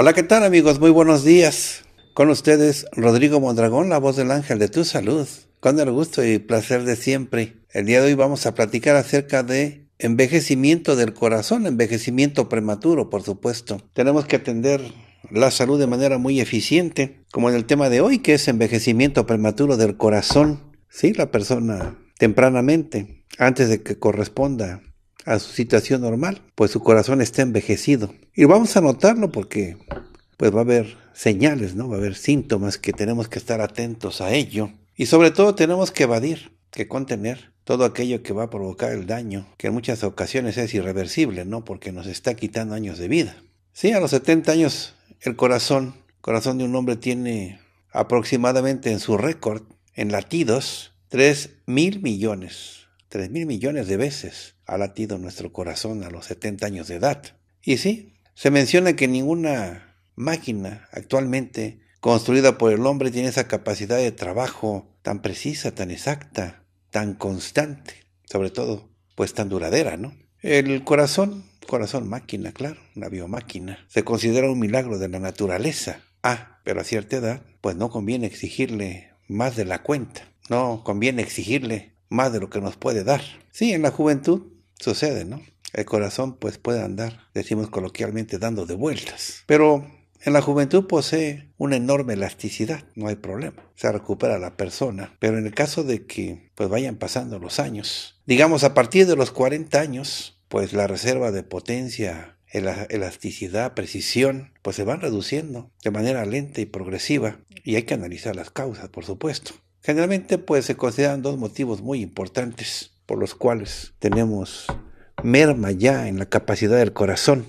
Hola, ¿qué tal amigos? Muy buenos días. Con ustedes, Rodrigo Mondragón, la voz del ángel de tu salud. Con el gusto y placer de siempre. El día de hoy vamos a platicar acerca de envejecimiento del corazón, envejecimiento prematuro, por supuesto. Tenemos que atender la salud de manera muy eficiente, como en el tema de hoy, que es envejecimiento prematuro del corazón. Sí, la persona tempranamente, antes de que corresponda a su situación normal, pues su corazón está envejecido. Y vamos a notarlo porque pues va a haber señales, ¿no? Va a haber síntomas que tenemos que estar atentos a ello. Y sobre todo tenemos que evadir, que contener todo aquello que va a provocar el daño, que en muchas ocasiones es irreversible, ¿no? Porque nos está quitando años de vida. Sí, a los 70 años el corazón, corazón de un hombre tiene aproximadamente en su récord, en latidos, 3 mil millones, 3 mil millones de veces ha latido nuestro corazón a los 70 años de edad. Y sí, se menciona que ninguna máquina actualmente construida por el hombre tiene esa capacidad de trabajo tan precisa, tan exacta, tan constante, sobre todo, pues tan duradera, ¿no? El corazón, corazón máquina, claro, una biomáquina, se considera un milagro de la naturaleza. Ah, pero a cierta edad, pues no conviene exigirle más de la cuenta, no conviene exigirle más de lo que nos puede dar. Sí, en la juventud Sucede, ¿no? El corazón pues puede andar, decimos coloquialmente, dando de vueltas. Pero en la juventud posee una enorme elasticidad, no hay problema, se recupera la persona, pero en el caso de que pues vayan pasando los años, digamos a partir de los 40 años, pues la reserva de potencia, elasticidad, precisión, pues se van reduciendo de manera lenta y progresiva y hay que analizar las causas, por supuesto. Generalmente pues se consideran dos motivos muy importantes por los cuales tenemos merma ya en la capacidad del corazón.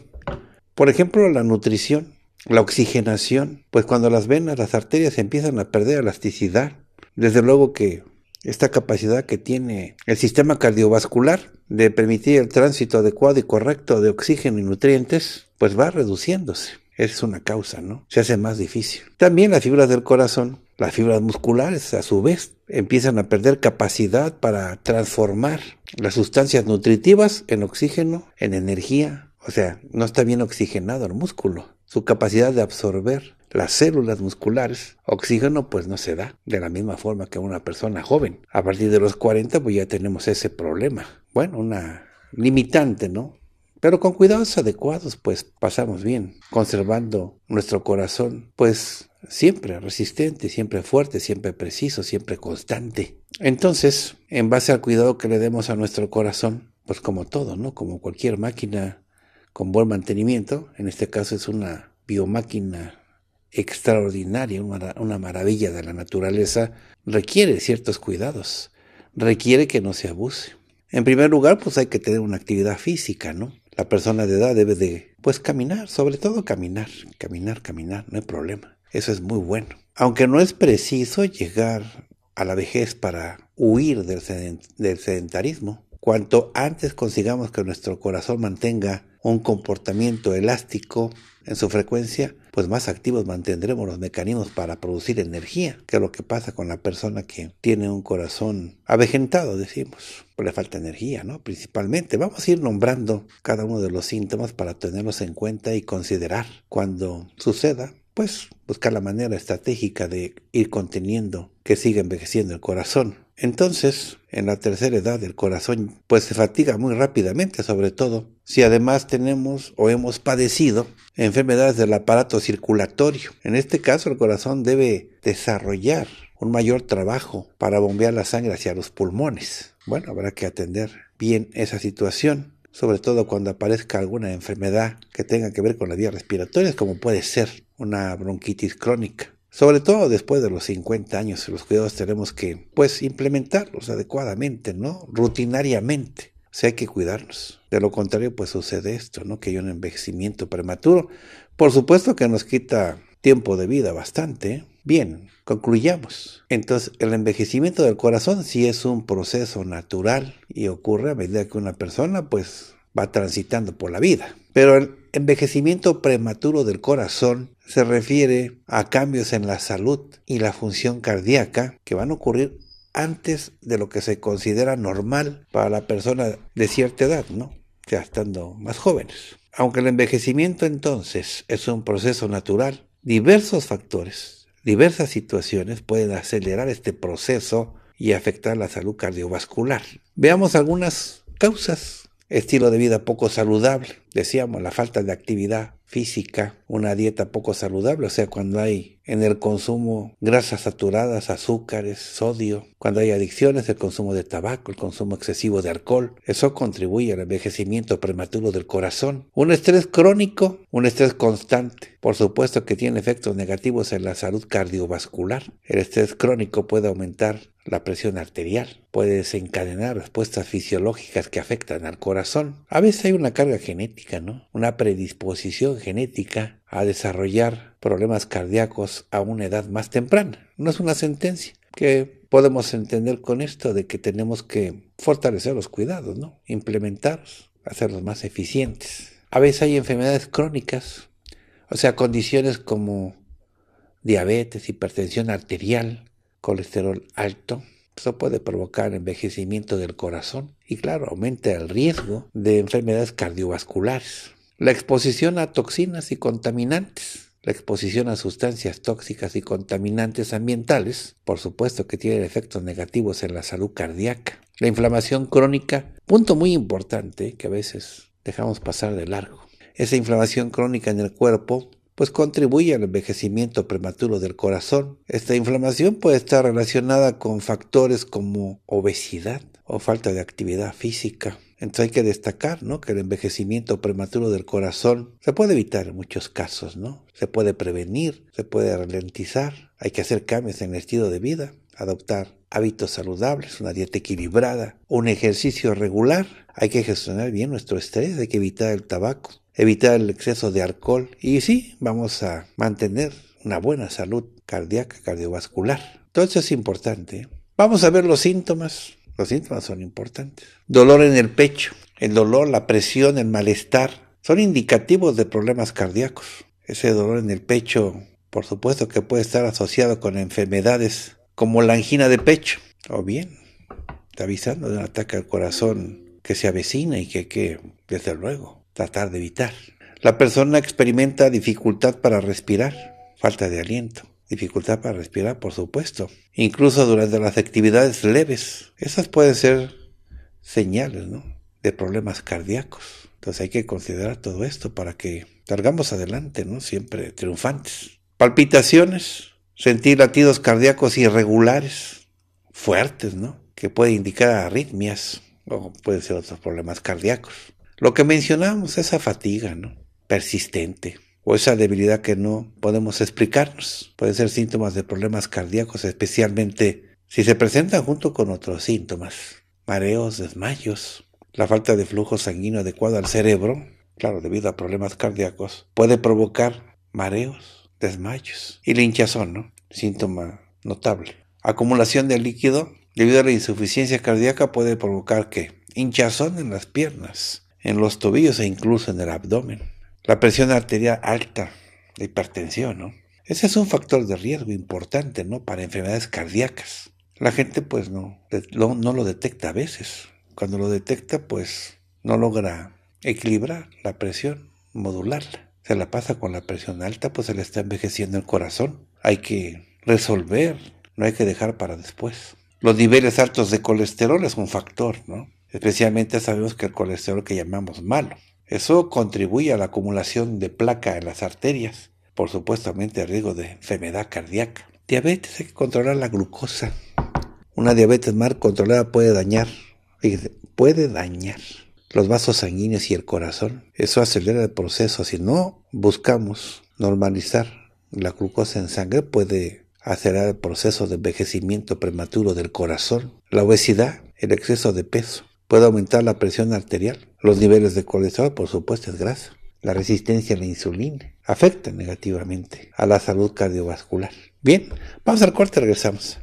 Por ejemplo, la nutrición, la oxigenación, pues cuando las venas, las arterias empiezan a perder elasticidad, desde luego que esta capacidad que tiene el sistema cardiovascular de permitir el tránsito adecuado y correcto de oxígeno y nutrientes, pues va reduciéndose. es una causa, ¿no? Se hace más difícil. También las fibras del corazón las fibras musculares, a su vez, empiezan a perder capacidad para transformar las sustancias nutritivas en oxígeno, en energía. O sea, no está bien oxigenado el músculo. Su capacidad de absorber las células musculares, oxígeno pues no se da de la misma forma que una persona joven. A partir de los 40 pues ya tenemos ese problema. Bueno, una limitante, ¿no? Pero con cuidados adecuados pues pasamos bien, conservando nuestro corazón pues siempre resistente, siempre fuerte, siempre preciso, siempre constante. Entonces, en base al cuidado que le demos a nuestro corazón, pues como todo, ¿no? Como cualquier máquina con buen mantenimiento, en este caso es una biomáquina extraordinaria, una maravilla de la naturaleza, requiere ciertos cuidados, requiere que no se abuse. En primer lugar, pues hay que tener una actividad física, ¿no? La persona de edad debe de, pues caminar, sobre todo caminar, caminar, caminar, no hay problema eso es muy bueno. Aunque no es preciso llegar a la vejez para huir del, sedentarismo, cuanto antes consigamos que nuestro corazón mantenga un comportamiento elástico en su frecuencia, pues más activos mantendremos los mecanismos para producir energía, que es lo que pasa con la persona que tiene un corazón avejentado, decimos. por pues le falta energía, ¿no? Principalmente. Vamos a ir nombrando cada uno de los síntomas para tenerlos en cuenta y considerar cuando suceda pues buscar la manera estratégica de ir conteniendo que siga envejeciendo el corazón. Entonces, en la tercera edad el corazón pues se fatiga muy rápidamente, sobre todo si además tenemos o hemos padecido enfermedades del aparato circulatorio. En este caso el corazón debe desarrollar un mayor trabajo para bombear la sangre hacia los pulmones. Bueno, habrá que atender bien esa situación sobre todo cuando aparezca alguna enfermedad que tenga que ver con las vías respiratorias, como puede ser una bronquitis crónica. Sobre todo después de los 50 años, los cuidados tenemos que pues implementarlos adecuadamente, ¿no? Rutinariamente. O sea, hay que cuidarnos. De lo contrario, pues sucede esto, ¿no? Que hay un envejecimiento prematuro. Por supuesto que nos quita tiempo de vida bastante, ¿eh? Bien, concluyamos. Entonces, el envejecimiento del corazón sí es un proceso natural y ocurre a medida que una persona pues va transitando por la vida. Pero el envejecimiento prematuro del corazón se refiere a cambios en la salud y la función cardíaca que van a ocurrir antes de lo que se considera normal para la persona de cierta edad, ¿no? Ya estando más jóvenes. Aunque el envejecimiento entonces es un proceso natural, diversos factores Diversas situaciones pueden acelerar este proceso y afectar la salud cardiovascular. Veamos algunas causas. Estilo de vida poco saludable, decíamos, la falta de actividad física, una dieta poco saludable, o sea, cuando hay en el consumo grasas saturadas, azúcares, sodio, cuando hay adicciones, el consumo de tabaco, el consumo excesivo de alcohol, eso contribuye al envejecimiento prematuro del corazón. Un estrés crónico, un estrés constante, por supuesto que tiene efectos negativos en la salud cardiovascular. El estrés crónico puede aumentar la presión arterial, puede desencadenar respuestas fisiológicas que afectan al corazón. A veces hay una carga genética, ¿no? Una predisposición genética a desarrollar problemas cardíacos a una edad más temprana. No es una sentencia que podemos entender con esto de que tenemos que fortalecer los cuidados, ¿no? Implementarlos, hacerlos más eficientes. A veces hay enfermedades crónicas, o sea, condiciones como diabetes, hipertensión arterial, colesterol alto. Eso puede provocar envejecimiento del corazón y claro, aumenta el riesgo de enfermedades cardiovasculares. La exposición a toxinas y contaminantes, la exposición a sustancias tóxicas y contaminantes ambientales, por supuesto que tienen efectos negativos en la salud cardíaca. La inflamación crónica, punto muy importante que a veces dejamos pasar de largo. Esa inflamación crónica en el cuerpo pues contribuye al envejecimiento prematuro del corazón. Esta inflamación puede estar relacionada con factores como obesidad, o falta de actividad física. Entonces hay que destacar ¿no? que el envejecimiento prematuro del corazón se puede evitar en muchos casos, ¿no? Se puede prevenir, se puede ralentizar, hay que hacer cambios en el estilo de vida, adoptar hábitos saludables, una dieta equilibrada, un ejercicio regular, hay que gestionar bien nuestro estrés, hay que evitar el tabaco, evitar el exceso de alcohol y sí, vamos a mantener una buena salud cardíaca, cardiovascular. Todo eso es importante. Vamos a ver los síntomas los síntomas son importantes. Dolor en el pecho, el dolor, la presión, el malestar, son indicativos de problemas cardíacos. Ese dolor en el pecho, por supuesto que puede estar asociado con enfermedades como la angina de pecho, o bien está avisando de un ataque al corazón que se avecina y que, que desde luego, tratar de evitar. La persona experimenta dificultad para respirar, falta de aliento, dificultad para respirar, por supuesto. Incluso durante las actividades leves. Esas pueden ser señales de problemas cardíacos. Entonces hay que considerar todo esto para que salgamos adelante, ¿no? siempre triunfantes. Palpitaciones, sentir latidos cardíacos irregulares, fuertes, ¿no? que puede indicar arritmias o pueden ser otros problemas cardíacos. Lo que mencionamos, esa fatiga ¿no? persistente o esa debilidad que no podemos explicarnos. puede ser síntomas de problemas cardíacos, especialmente si se presentan junto con otros síntomas, mareos, desmayos, la falta de flujo sanguíneo adecuado al cerebro, claro, debido a problemas cardíacos, puede provocar mareos, desmayos y la hinchazón, ¿no? Síntoma notable. Acumulación de líquido debido a la insuficiencia cardíaca puede provocar que hinchazón en las piernas, en los tobillos e incluso en el abdomen la presión arterial alta, la hipertensión, ¿no? Ese es un factor de riesgo importante, ¿no? Para enfermedades cardíacas. La gente pues no, no, no lo detecta a veces. Cuando lo detecta pues no logra equilibrar la presión, modularla. Se la pasa con la presión alta, pues se le está envejeciendo el corazón. Hay que resolver, no hay que dejar para después. Los niveles altos de colesterol es un factor, ¿no? Especialmente sabemos que el colesterol que llamamos malo, eso contribuye a la acumulación de placa en las arterias, por supuestamente riesgo de enfermedad cardíaca. Diabetes hay que controlar la glucosa. Una diabetes mal controlada puede dañar, puede dañar los vasos sanguíneos y el corazón. Eso acelera el proceso. Si no buscamos normalizar la glucosa en sangre, puede acelerar el proceso de envejecimiento prematuro del corazón. La obesidad, el exceso de peso, Puede aumentar la presión arterial, los niveles de colesterol, por supuesto, es grasa, la resistencia a la insulina. Afecta negativamente a la salud cardiovascular. Bien, vamos al corte, regresamos.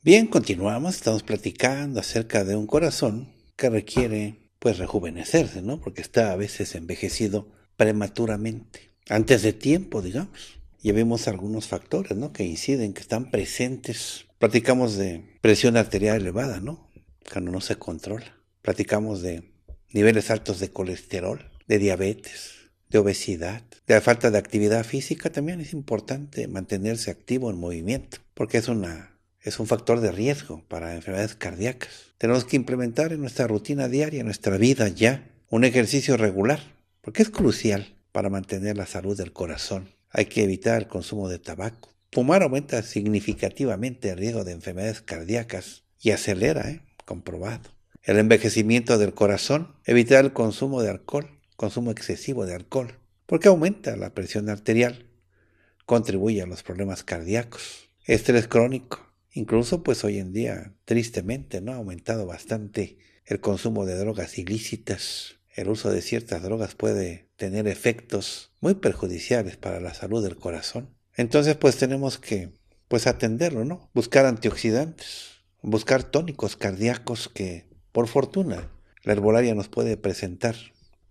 Bien, continuamos, estamos platicando acerca de un corazón que requiere pues rejuvenecerse, ¿no? Porque está a veces envejecido prematuramente, antes de tiempo, digamos ya vimos algunos factores ¿no? que inciden, que están presentes. Platicamos de presión arterial elevada, ¿no? Cuando no se controla. Platicamos de niveles altos de colesterol, de diabetes, de obesidad, de la falta de actividad física. También es importante mantenerse activo en movimiento, porque es una es un factor de riesgo para enfermedades cardíacas. Tenemos que implementar en nuestra rutina diaria, en nuestra vida ya, un ejercicio regular, porque es crucial para mantener la salud del corazón hay que evitar el consumo de tabaco. Fumar aumenta significativamente el riesgo de enfermedades cardíacas y acelera, ¿eh? comprobado. El envejecimiento del corazón, evitar el consumo de alcohol, consumo excesivo de alcohol, porque aumenta la presión arterial, contribuye a los problemas cardíacos, estrés crónico, incluso pues hoy en día tristemente no ha aumentado bastante el consumo de drogas ilícitas, el uso de ciertas drogas puede tener efectos muy perjudiciales para la salud del corazón. Entonces pues tenemos que pues atenderlo, ¿no? Buscar antioxidantes, buscar tónicos cardíacos que por fortuna la herbolaria nos puede presentar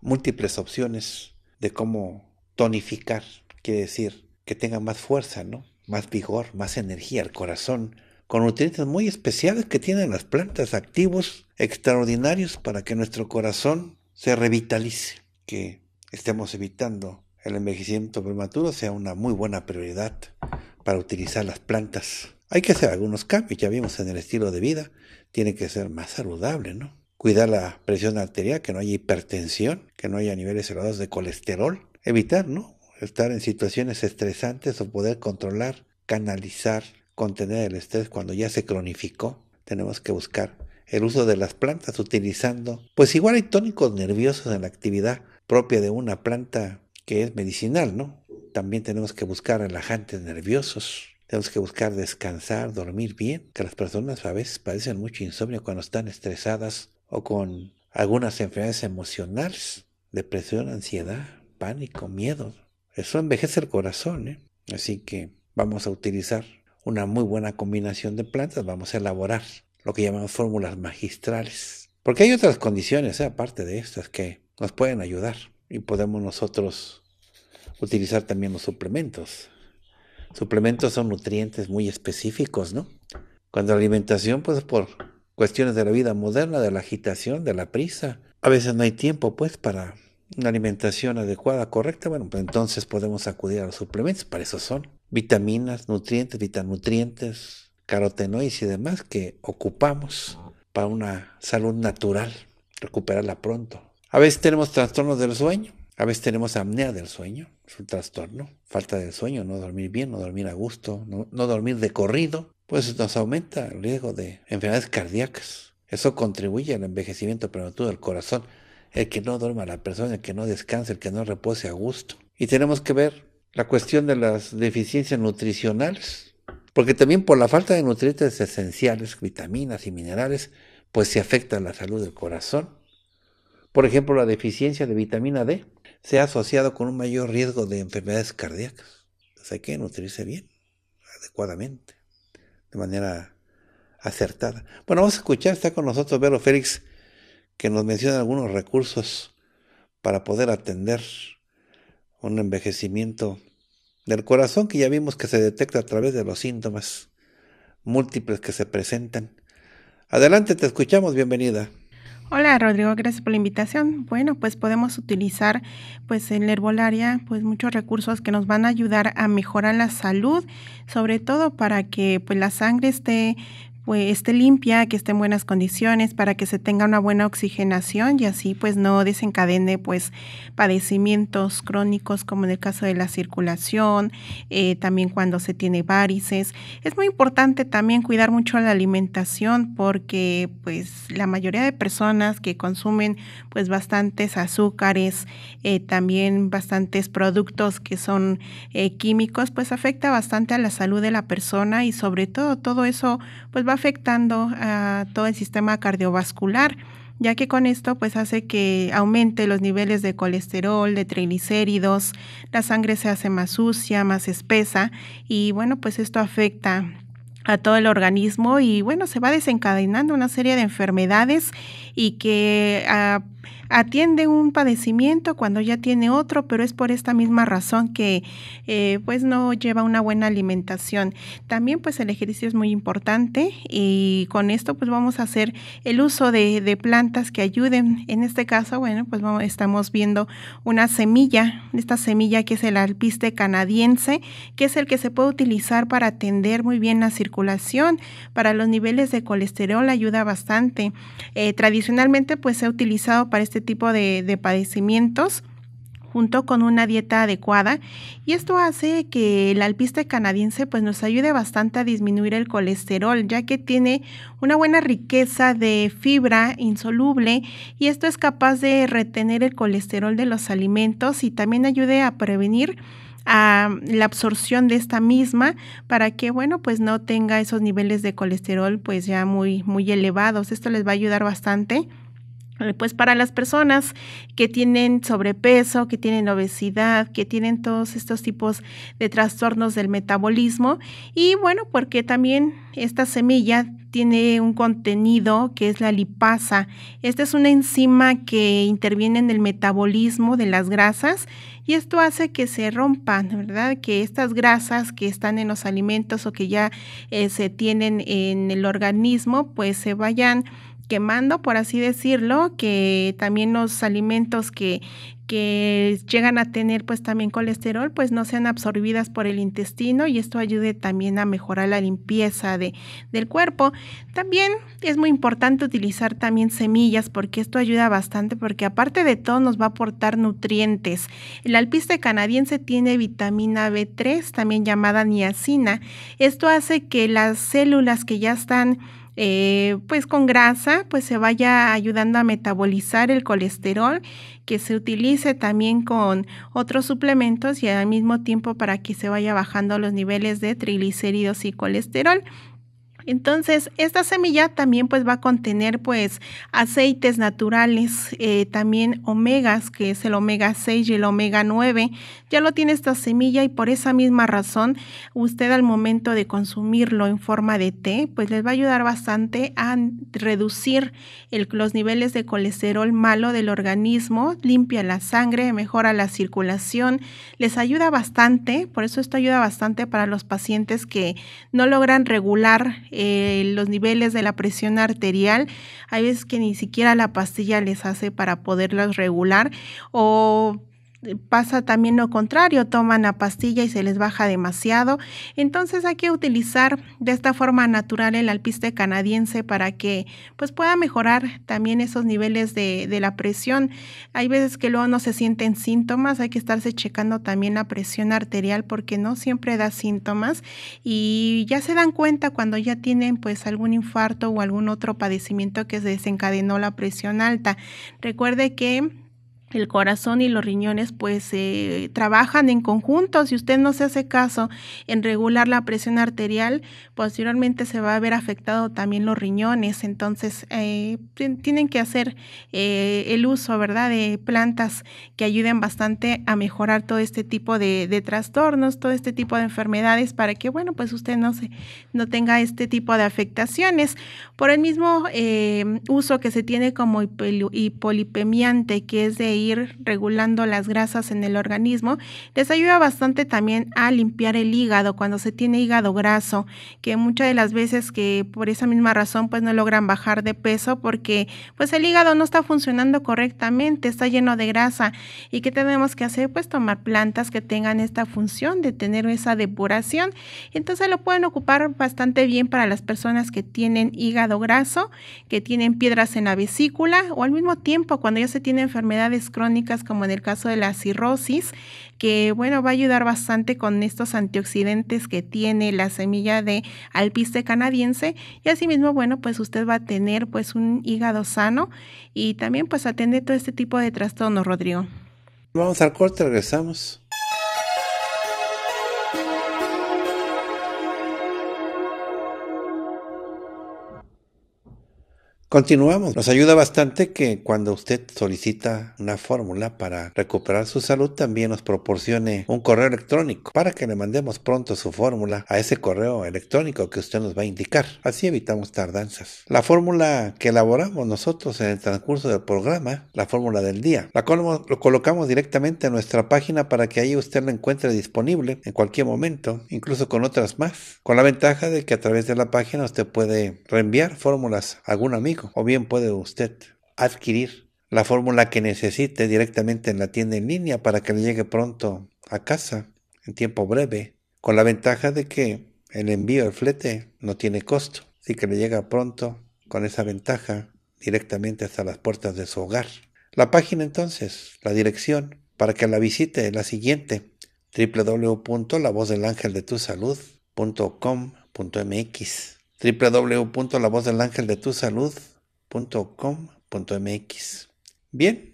múltiples opciones de cómo tonificar, quiere decir que tenga más fuerza, ¿no? Más vigor, más energía al corazón, con nutrientes muy especiales que tienen las plantas activos extraordinarios para que nuestro corazón se revitalice, que estemos evitando el envejecimiento prematuro sea una muy buena prioridad para utilizar las plantas. Hay que hacer algunos cambios, ya vimos en el estilo de vida, tiene que ser más saludable, ¿no? Cuidar la presión arterial, que no haya hipertensión, que no haya niveles elevados de colesterol, evitar, ¿no? Estar en situaciones estresantes o poder controlar, canalizar, contener el estrés cuando ya se cronificó. Tenemos que buscar el uso de las plantas utilizando, pues igual hay tónicos nerviosos en la actividad propia de una planta que es medicinal, ¿no? También tenemos que buscar relajantes nerviosos, tenemos que buscar descansar, dormir bien, que las personas a veces padecen mucho insomnio cuando están estresadas o con algunas enfermedades emocionales, depresión, ansiedad, pánico, miedo. Eso envejece el corazón, ¿eh? Así que vamos a utilizar una muy buena combinación de plantas, vamos a elaborar lo que llamamos fórmulas magistrales. Porque hay otras condiciones, ¿eh? aparte de estas, que nos pueden ayudar y podemos nosotros utilizar también los suplementos. Suplementos son nutrientes muy específicos, ¿no? Cuando la alimentación, pues por cuestiones de la vida moderna, de la agitación, de la prisa, a veces no hay tiempo, pues, para una alimentación adecuada, correcta, bueno, pues entonces podemos acudir a los suplementos, para eso son vitaminas, nutrientes, vitanutrientes, carotenoides y demás que ocupamos para una salud natural, recuperarla pronto. A veces tenemos trastornos del sueño, a veces tenemos apnea del sueño, es un trastorno, falta del sueño, no dormir bien, no dormir a gusto, no, dormir de corrido, pues nos aumenta el riesgo de enfermedades cardíacas. Eso contribuye al envejecimiento prematuro del corazón. El que no duerma la persona, el que no descanse, el que no repose a gusto. Y tenemos que ver la cuestión de las deficiencias nutricionales porque también por la falta de nutrientes esenciales, vitaminas y minerales, pues se afecta la salud del corazón. Por ejemplo, la deficiencia de vitamina D se ha asociado con un mayor riesgo de enfermedades cardíacas. Entonces hay que nutrirse bien, adecuadamente, de manera acertada. Bueno, vamos a escuchar, está con nosotros Vero Félix, que nos menciona algunos recursos para poder atender un envejecimiento del corazón que ya vimos que se detecta a través de los síntomas múltiples que se presentan. Adelante, te escuchamos, bienvenida. Hola Rodrigo, gracias por la invitación. Bueno, pues podemos utilizar pues en la herbolaria pues muchos recursos que nos van a ayudar a mejorar la salud, sobre todo para que pues la sangre esté pues, esté limpia, que esté en buenas condiciones, para que se tenga una buena oxigenación y así pues no desencadene pues padecimientos crónicos como en el caso de la circulación, eh, también cuando se tiene varices. Es muy importante también cuidar mucho la alimentación porque pues la mayoría de personas que consumen pues bastantes azúcares, eh, también bastantes productos que son eh, químicos, pues afecta bastante a la salud de la persona y sobre todo todo eso pues va afectando a todo el sistema cardiovascular, ya que con esto pues hace que aumente los niveles de colesterol, de triglicéridos, la sangre se hace más sucia, más espesa y bueno, pues esto afecta a todo el organismo y bueno, se va desencadenando una serie de enfermedades y que ah, atiende un padecimiento cuando ya tiene otro, pero es por esta misma razón que eh, pues no lleva una buena alimentación. También pues el ejercicio es muy importante y con esto pues vamos a hacer el uso de, plantas que ayuden. En este caso, bueno, pues estamos viendo una semilla, esta semilla que es el alpiste canadiense, que es el que se puede utilizar para atender muy bien la circulación, para los niveles de colesterol ayuda bastante. Eh, tradicionalmente pues se ha utilizado para este tipo de, padecimientos junto con una dieta adecuada y esto hace que el alpiste canadiense pues nos ayude bastante a disminuir el colesterol ya que tiene una buena riqueza de fibra insoluble y esto es capaz de retener el colesterol de los alimentos y también ayude a prevenir a la absorción de esta misma para que, bueno, pues no tenga esos niveles de colesterol pues ya muy, muy elevados. Esto les va a ayudar bastante. Eh, pues para las personas que tienen sobrepeso, que tienen obesidad, que tienen todos estos tipos de trastornos del metabolismo y bueno, porque también esta semilla tiene un contenido que es la lipasa. Esta es una enzima que interviene en el metabolismo de las grasas y esto hace que se rompan, ¿verdad? Que estas grasas que están en los alimentos o que ya eh, se tienen en el organismo, pues se vayan quemando, por así decirlo, que también los alimentos que que llegan a tener pues también colesterol, pues no sean absorbidas por el intestino y esto ayude también a mejorar la limpieza de, del cuerpo. También es muy importante utilizar también semillas porque esto ayuda bastante porque aparte de todo nos va a aportar nutrientes. El alpiste canadiense tiene vitamina B3, también llamada niacina. Esto hace que las células que ya están eh, pues con grasa, pues se vaya ayudando a metabolizar el colesterol, que se utilice también con otros suplementos y al mismo tiempo para que se vaya bajando los niveles de triglicéridos y colesterol. Entonces, esta semilla también pues va a contener pues aceites naturales, eh, también omegas, que es el omega 6 y el omega 9. Ya lo tiene esta semilla y por esa misma razón, usted al momento de consumirlo en forma de té, pues les va a ayudar bastante a reducir los niveles de colesterol malo del organismo, limpia la sangre, mejora la circulación, les ayuda bastante, por eso esto ayuda bastante para los pacientes que no logran regular eh, los niveles de la presión arterial. Hay veces que ni siquiera la pastilla les hace para poderlas regular o pasa también lo contrario, toman la pastilla y se les baja demasiado. Entonces hay que utilizar de esta forma natural el alpiste canadiense para que pues pueda mejorar también esos niveles de, de la presión. Hay veces que luego no se sienten síntomas, hay que estarse checando también la presión arterial porque no siempre da síntomas y ya se dan cuenta cuando ya tienen pues algún infarto o algún otro padecimiento que se desencadenó la presión alta. Recuerde que el corazón y los riñones pues trabajan en conjunto. Si usted no se hace caso en regular la presión arterial, posteriormente se va a ver afectado también los riñones. Entonces eh, tienen que hacer eh, el uso, ¿verdad?, de plantas que ayuden bastante a mejorar todo este tipo de, de, trastornos, todo este tipo de enfermedades para que, bueno, pues usted no, se, no tenga este tipo de afectaciones. Por el mismo eh, uso que se tiene como hipolipemiante, que es de ir regulando las grasas en el organismo. Les ayuda bastante también a limpiar el hígado cuando se tiene hígado graso, que muchas de las veces que por esa misma razón pues no logran bajar de peso porque pues el hígado no está funcionando correctamente, está lleno de grasa. ¿Y qué tenemos que hacer? Pues tomar plantas que tengan esta función de tener esa depuración. Entonces lo pueden ocupar bastante bien para las personas que tienen hígado graso, que tienen piedras en la vesícula o al mismo tiempo cuando ya se tiene enfermedades crónicas como en el caso de la cirrosis, que bueno, va a ayudar bastante con estos antioxidantes que tiene la semilla de alpiste canadiense y asimismo, bueno, pues usted va a tener pues un hígado sano y también pues atender todo este tipo de trastornos, Rodrigo. Vamos al corte, regresamos. Continuamos. Nos ayuda bastante que cuando usted solicita una fórmula para recuperar su salud, también nos proporcione un correo electrónico para que le mandemos pronto su fórmula a ese correo electrónico que usted nos va a indicar. Así evitamos tardanzas. La fórmula que elaboramos nosotros en el transcurso del programa, la fórmula del día, la colocamos directamente en nuestra página para que ahí usted la encuentre disponible en cualquier momento, incluso con otras más, con la ventaja de que a través de la página usted puede reenviar fórmulas a algún amigo o bien puede usted adquirir la fórmula que necesite directamente en la tienda en línea para que le llegue pronto a casa en tiempo breve, con la ventaja de que el envío, el flete, no tiene costo, así que le llega pronto con esa ventaja directamente hasta las puertas de su hogar. La página entonces, la dirección para que la visite es la siguiente www.lavozdelangeldetusalud.com.mx www.lavozdelangeldetusalud.com .com.mx Bien,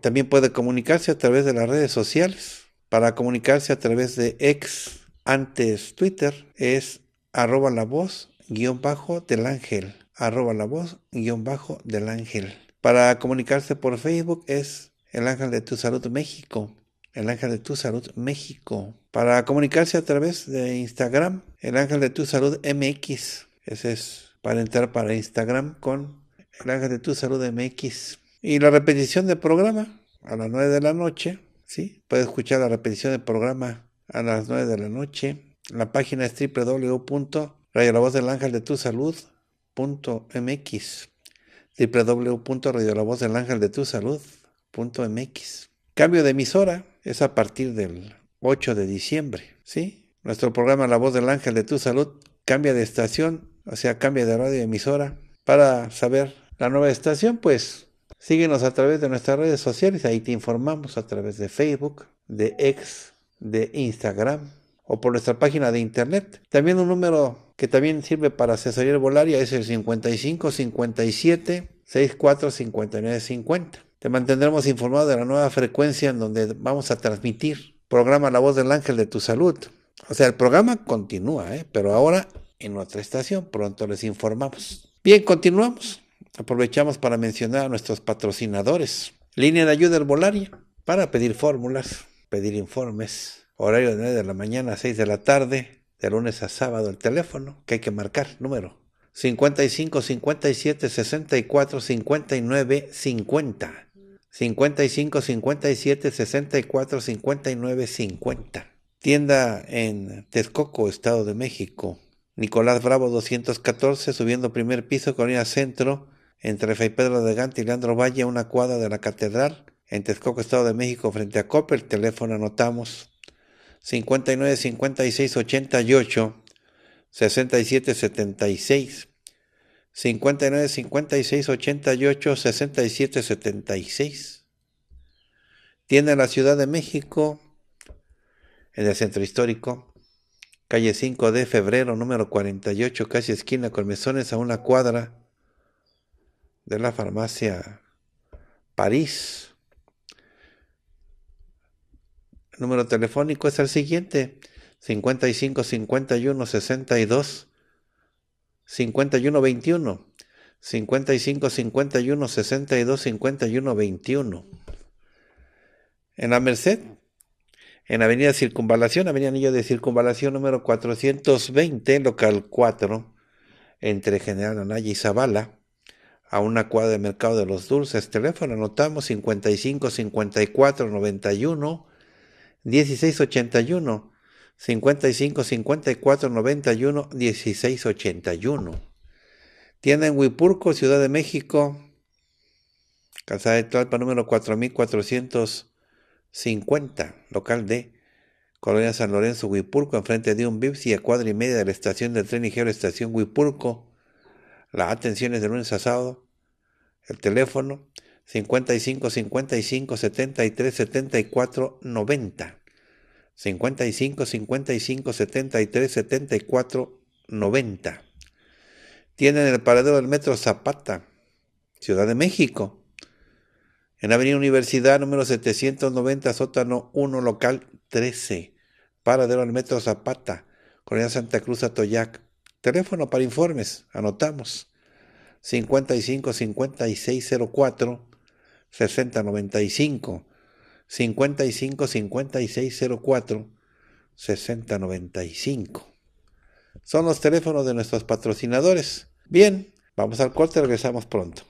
también puede comunicarse a través de las redes sociales. Para comunicarse a través de ex antes Twitter es arroba la voz guión bajo del ángel. Arroba la voz guión bajo del ángel. Para comunicarse por Facebook es el ángel de tu salud México. El ángel de tu salud México. Para comunicarse a través de Instagram, el ángel de tu salud MX. Ese es para entrar para Instagram con Ángel de tu Salud MX. Y la repetición del programa a las 9 de la noche, ¿sí? Puedes escuchar la repetición del programa a las 9 de la noche. La página es punto mx Cambio de emisora es a partir del 8 de diciembre, ¿sí? Nuestro programa La Voz del Ángel de Tu Salud cambia de estación, o sea, cambia de radio emisora para saber la nueva estación, pues síguenos a través de nuestras redes sociales, ahí te informamos a través de Facebook, de X, de Instagram o por nuestra página de internet. También un número que también sirve para asesoría volaria es el 55 57 64 59 50. Te mantendremos informado de la nueva frecuencia en donde vamos a transmitir programa La Voz del Ángel de tu Salud. O sea, el programa continúa, ¿eh? pero ahora en otra estación. Pronto les informamos. Bien, continuamos aprovechamos para mencionar a nuestros patrocinadores. Línea de ayuda herbolaria para pedir fórmulas, pedir informes. Horario de 9 de la mañana a 6 de la tarde, de lunes a sábado el teléfono que hay que marcar, número 55 57 64 59 50. 55 57 64 59 50. Tienda en Texcoco, Estado de México. Nicolás Bravo 214, subiendo primer piso, Colonia Centro, entre Fey Pedro de Gante y Leandro Valle, una cuadra de la Catedral, en Texcoco, Estado de México, frente a Copper. Teléfono anotamos 59 56 88 67 76. 59 56 88 67 76. Tiene la Ciudad de México, en el centro histórico, calle 5 de febrero, número 48, casi esquina con mesones a una cuadra de la farmacia París. El número telefónico es el siguiente: 55 51 62 51 21. 55 51 62 51 21. En la Merced, en Avenida Circunvalación, Avenida Anillo de Circunvalación número 420, local 4, entre General Anaya y Zavala a una cuadra de Mercado de los Dulces. Teléfono anotamos 55 54 91 16 81. 55 54 91 16 81. Tienda en Huipurco, Ciudad de México. Calzada de Tlalpa número 4450, local de Colonia San Lorenzo, Huipurco, enfrente de un bips y a cuadra y media de la estación del tren ligero Estación Huipurco. Las atenciones de lunes a sábado. El teléfono 55 55 73 74 90. 55 55 73 74 90. Tienen el paradero del metro Zapata, Ciudad de México. En Avenida Universidad número 790, sótano 1, local 13. Paradero del metro Zapata, Colonia Santa Cruz, Atoyac. Teléfono para informes, anotamos. 55 5604 6095 55 5604 6095 Son los teléfonos de nuestros patrocinadores. Bien, vamos al corte, regresamos pronto.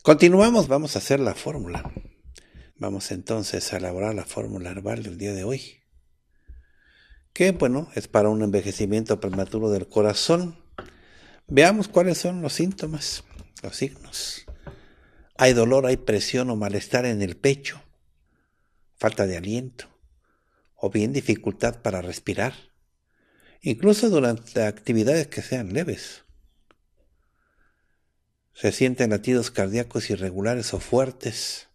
Continuamos, vamos a hacer la fórmula. Vamos entonces a elaborar la fórmula herbal del día de hoy, que bueno, es para un envejecimiento prematuro del corazón. Veamos cuáles son los síntomas, los signos. Hay dolor, hay presión o malestar en el pecho, falta de aliento o bien dificultad para respirar, incluso durante actividades que sean leves. Se sienten latidos cardíacos irregulares o fuertes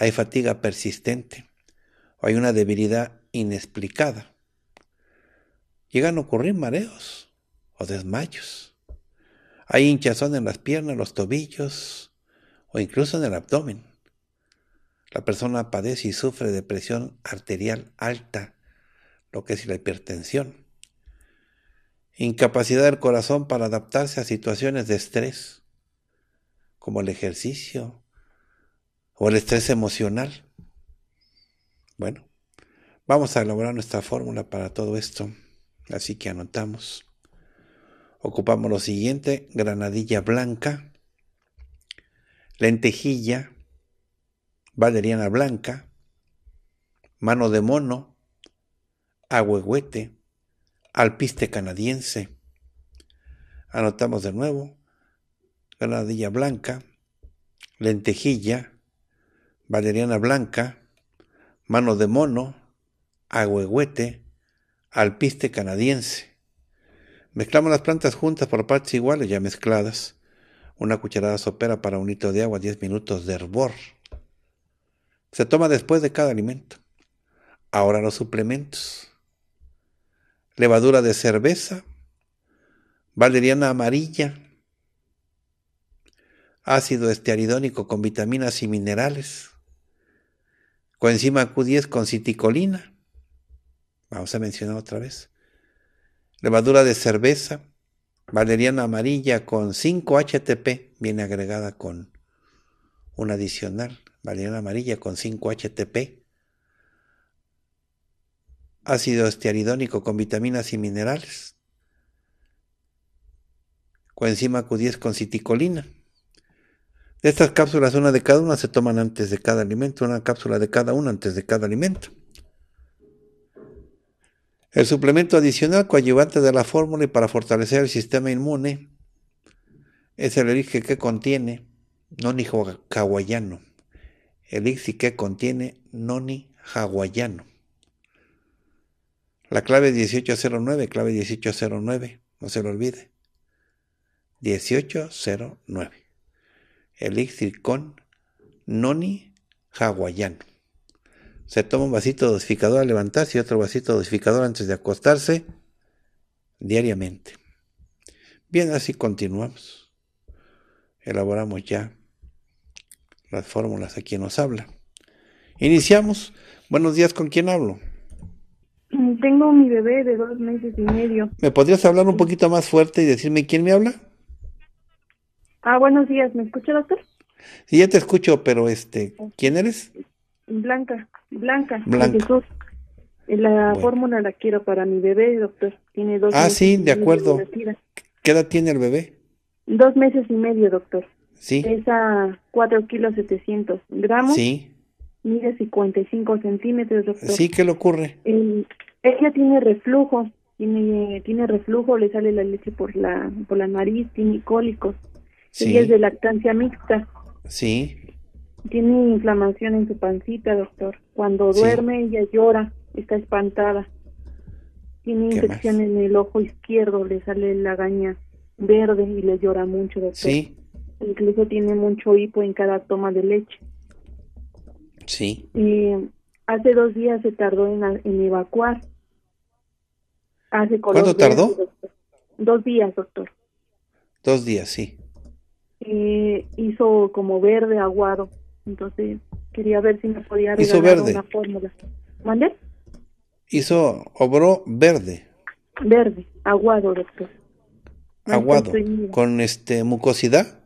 hay fatiga persistente o hay una debilidad inexplicada. Llegan a ocurrir mareos o desmayos. Hay hinchazón en las piernas, los tobillos o incluso en el abdomen. La persona padece y sufre de presión arterial alta, lo que es la hipertensión. Incapacidad del corazón para adaptarse a situaciones de estrés, como el ejercicio, o el estrés emocional. Bueno, vamos a elaborar nuestra fórmula para todo esto. Así que anotamos. Ocupamos lo siguiente, granadilla blanca, lentejilla, valeriana blanca, mano de mono, agüehuete, alpiste canadiense. Anotamos de nuevo, granadilla blanca, lentejilla, valeriana blanca, mano de mono, agüehuete, alpiste canadiense. Mezclamos las plantas juntas por partes iguales ya mezcladas. Una cucharada sopera para un litro de agua, 10 minutos de hervor. Se toma después de cada alimento. Ahora los suplementos. Levadura de cerveza, valeriana amarilla, ácido estearidónico con vitaminas y minerales, coenzima Q10 con citicolina. Vamos a mencionar otra vez. Levadura de cerveza, valeriana amarilla con 5-HTP, viene agregada con un adicional, valeriana amarilla con 5-HTP. Ácido estearidónico con vitaminas y minerales. Coenzima Q10 con citicolina. Estas cápsulas, una de cada una, se toman antes de cada alimento, una cápsula de cada una antes de cada alimento. El suplemento adicional coadyuvante de la fórmula y para fortalecer el sistema inmune es el elixir que contiene noni hawaiano. Elixir que contiene noni hawaiano. La clave 1809, clave 1809, no se lo olvide. 1809 elixir con noni hawaiano. Se toma un vasito dosificador al levantarse y otro vasito dosificador antes de acostarse diariamente. Bien, así continuamos. Elaboramos ya las fórmulas a quien nos habla. Iniciamos. Buenos días, ¿con quién hablo? Mm, tengo mi bebé de dos meses y medio. ¿Me podrías hablar un poquito más fuerte y decirme quién me habla? Ah, buenos días, ¿me escucha, doctor? Sí, ya te escucho, pero este, ¿quién eres? Blanca, Blanca, Blanca. Eh, la fórmula la quiero para mi bebé, doctor. Tiene dos ah, sí, de acuerdo. ¿Qué edad tiene el bebé? Dos meses y medio, doctor. Sí. Pesa cuatro kilos setecientos gramos. Sí. Mide 55 centímetros, doctor. Sí, ¿qué le ocurre? ella tiene reflujo, tiene, tiene reflujo, le sale la leche por la, por la nariz, tiene cólicos. Sí. es de lactancia mixta. Sí. Tiene inflamación en su pancita, doctor. Cuando duerme ella llora, está espantada. Tiene infección en el ojo izquierdo, le sale la gaña verde y le llora mucho, doctor. Sí. Incluso tiene mucho hipo en cada toma de leche. Sí. Y hace dos días se tardó en, evacuar. Hace ¿Cuánto tardó? dos días, doctor. Dos días, sí. Eh, hizo como verde aguado. Entonces quería ver si me podía regalar una fórmula. ¿Mande? Hizo, obró verde. Verde, aguado, doctor. aguado. ¿Con este mucosidad?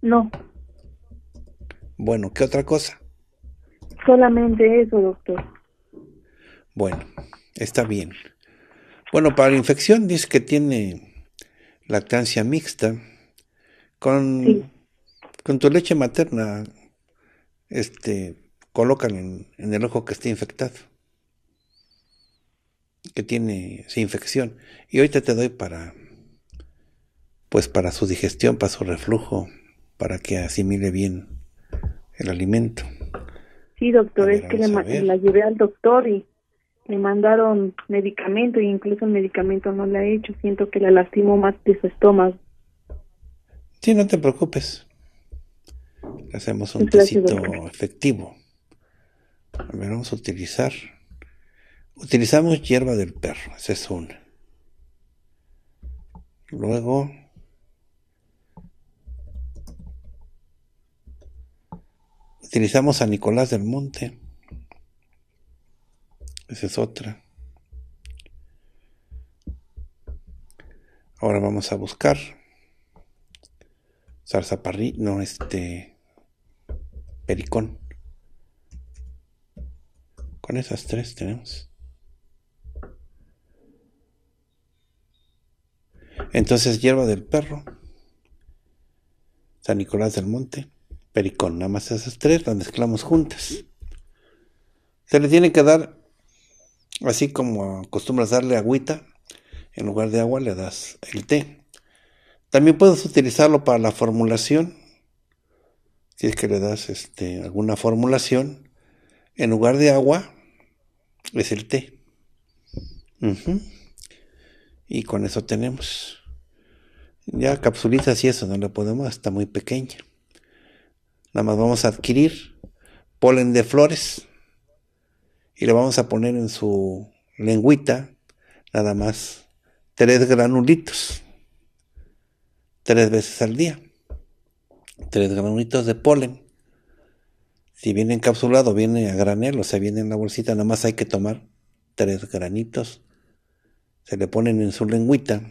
No. Bueno, ¿qué otra cosa? Solamente eso, doctor. Bueno, está bien. Bueno, para la infección dice que tiene lactancia mixta con, tu leche materna, este, colocan en, el ojo que esté infectado, que tiene esa infección. Y ahorita te doy para, pues para su digestión, para su reflujo, para que asimile bien el alimento. Sí, doctor, es que la llevé al doctor y le mandaron medicamento e incluso el medicamento no le ha hecho. Siento que la lastimó más de su estómago. Sí, no te preocupes. Hacemos un, tecito efectivo. ver, vamos a utilizar. Utilizamos hierba del perro, esa es una. Luego utilizamos a Nicolás del Monte. Esa es otra. Ahora vamos a buscar Sarsaparri, no, este. Pericón. Con esas tres tenemos. Entonces, hierba del perro, San Nicolás del Monte, Pericón. Nada más esas tres las mezclamos juntas. Se le tiene que dar, así como acostumbras darle agüita, en lugar de agua le das el té. También puedes utilizarlo para la formulación. Si es que le das este, alguna formulación, en lugar de agua, es el té. Y con eso tenemos. Ya capsulitas y eso, no la podemos, hasta muy pequeña. Nada más vamos a adquirir polen de flores y le vamos a poner en su lengüita nada más tres granulitos tres veces al día. Tres granitos de polen. Si viene encapsulado, viene a granel, o sea, viene en la bolsita, nada más hay que tomar tres granitos. Se le ponen en su lengüita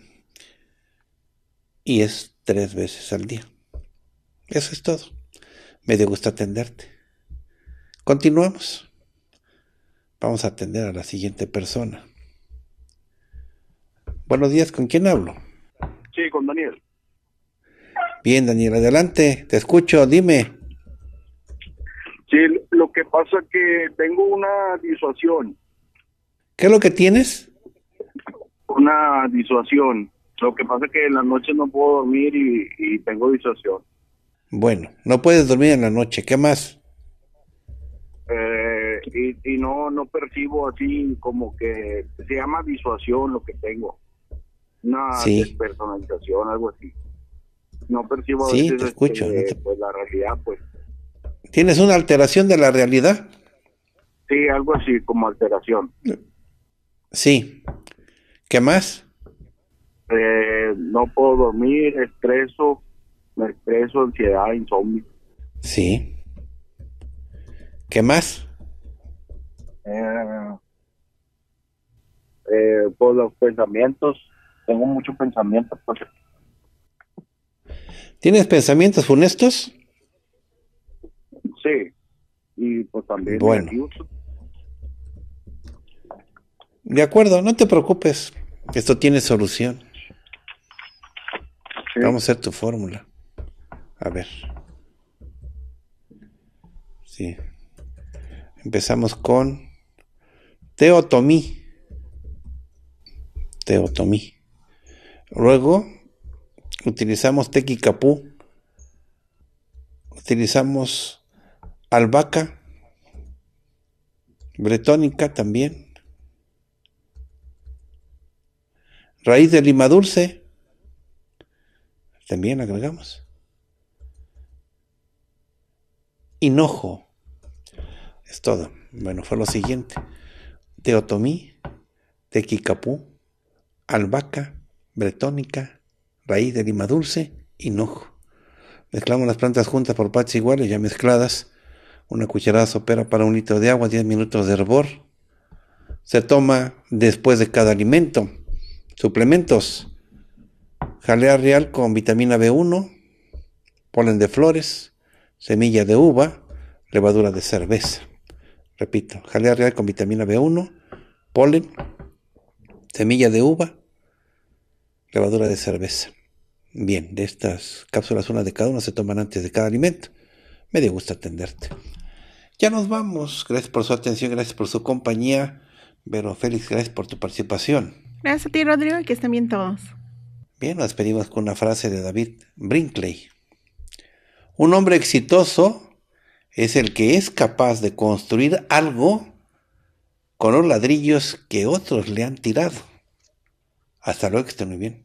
y es tres veces al día. Eso es todo. Me dio gusto atenderte. Continuamos. Vamos a atender a la siguiente persona. Buenos días, ¿con quién hablo? Bien, Daniel, adelante, te escucho, dime. Sí, lo que pasa es que tengo una disuasión. ¿Qué es lo que tienes? Una disuasión. Lo que pasa es que en la noche no puedo dormir y, tengo disuasión. Bueno, no puedes dormir en la noche, ¿qué más? Eh, y, no no percibo así como que se llama disuasión lo que tengo. Una despersonalización, algo así no percibo sí, te este, escucho, pues, la realidad, pues. ¿Tienes una alteración de la realidad? Sí, algo así como alteración. Sí. ¿Qué más? Eh, no puedo dormir, estreso, me estreso, ansiedad, insomnio. Sí. ¿Qué más? Eh, eh, por pues, los pensamientos, tengo muchos pensamientos. Porque ¿Tienes pensamientos funestos? Sí, y pues también bueno. De acuerdo, no te preocupes, esto tiene solución. Vamos a hacer tu fórmula. A ver. Sí. Empezamos con Teotomí. Teotomí. Luego utilizamos tequicapú, utilizamos albahaca, bretónica también, raíz de lima dulce, también agregamos, hinojo, es todo. Bueno, fue lo siguiente, teotomí, tequicapú, albahaca, bretónica, raíz de lima dulce y Mezclamos las plantas juntas por partes iguales, ya mezcladas. Una cucharada sopera para un litro de agua, 10 minutos de hervor. Se toma después de cada alimento. Suplementos. Jalea real con vitamina B1, polen de flores, semilla de uva, levadura de cerveza. Repito, jalea real con vitamina B1, polen, semilla de uva, levadura de cerveza. Bien, de estas cápsulas, una de cada una se toman antes de cada alimento. Me dio gusto atenderte. Ya nos vamos. Gracias por su atención, gracias por su compañía. pero Félix, gracias por tu participación. Gracias a ti, Rodrigo, y que estén bien todos. Bien, nos despedimos con una frase de David Brinkley. Un hombre exitoso es el que es capaz de construir algo con los ladrillos que otros le han tirado. Hasta luego, que estén muy bien.